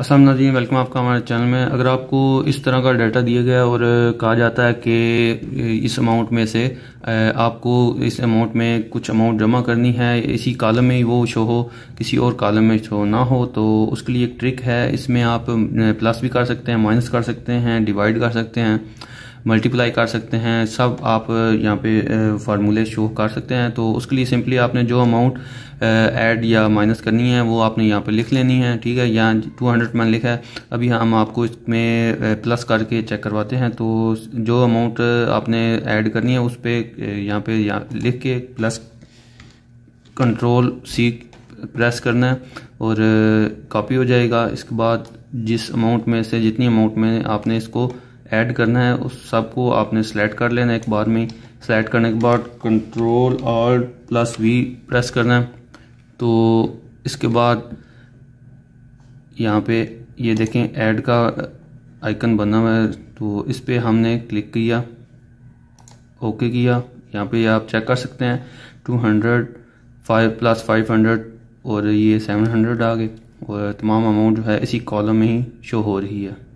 असलम नाजीन वेलकम आपका हमारे चैनल में अगर आपको इस तरह का डाटा दिया गया और कहा जाता है कि इस अमाउंट में से आपको इस अमाउंट में कुछ अमाउंट जमा करनी है इसी कॉलम में ही वो शो हो किसी और कॉलम में शो ना हो तो उसके लिए एक ट्रिक है इसमें आप प्लस भी कर सकते हैं माइनस कर सकते हैं डिवाइड कर सकते हैं मल्टीप्लाई कर सकते हैं सब आप यहाँ पे फार्मूले शो कर सकते हैं तो उसके लिए सिंपली आपने जो अमाउंट ऐड या माइनस करनी है वो आपने यहाँ पे लिख लेनी है ठीक है यहाँ टू हंड्रेड मैंने लिखा है अभी हम आपको इसमें प्लस करके चेक करवाते हैं तो जो अमाउंट आपने ऐड करनी है उस पर यहाँ पे यहाँ लिख के प्लस कंट्रोल सी प्रेस करना है और कॉपी हो जाएगा इसके बाद जिस अमाउंट में से जितनी अमाउंट में आपने इसको ऐड करना है उस सबको आपने सेलेक्ट कर लेना एक बार में सेलेक्ट करने के बाद कंट्रोल और प्लस वी प्रेस करना है तो इसके बाद यहाँ पे ये देखें ऐड का आइकन बना हुआ है तो इस पर हमने क्लिक किया ओके किया यहाँ पे आप चेक कर सकते हैं two hundred five plus five hundred और ये सेवन हंड्रेड आ गए और तमाम अमाउंट जो है इसी कॉलम में ही शो हो रही है